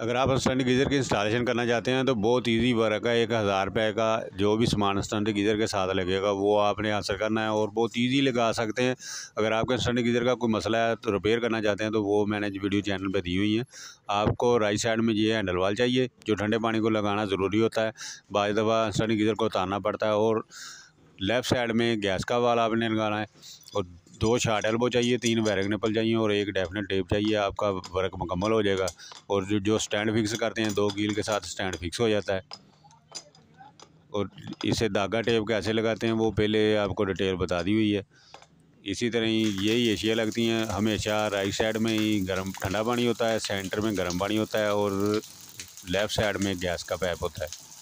अगर आप stunt geyser की इंस्टॉलेशन करना चाहते हैं तो बहुत इजी वर्क है एक हज़ार रुपये का जो भी सामान स्टंट गीज़र के साथ लगेगा वो आपने हासिल करना है और बहुत इजी लगा सकते हैं अगर आपके स्टंट गीज़र का कोई मसला है तो रिपेयर करना चाहते हैं तो वो मैंने वीडियो चैनल पर दी हुई है आपको राइट साइड में ये हैंडल वाल चाहिए जो ठंडे पानी को लगाना ज़रूरी होता है बाज़ दफ़ा स्टंट गीज़र को उतारना पड़ता है और लेफ़्ट साइड में गैस का वाल आपने लगाना है और दो शार्ट एल्बो चाहिए तीन बैरग नेपल चाहिए और एक डेफिनेट टेप चाहिए आपका वर्क मुकम्मल हो जाएगा और जो जो स्टैंड फिक्स करते हैं दो गील के साथ स्टैंड फिक्स हो जाता है और इसे धागा टेप कैसे लगाते हैं वो पहले आपको डिटेल बता दी हुई है इसी तरह ही यही एशिया लगती हैं हमेशा राइट साइड में ही गर्म ठंडा पानी होता है सेंटर में गर्म पानी होता है और लेफ़्ट साइड में गैस का पैप होता है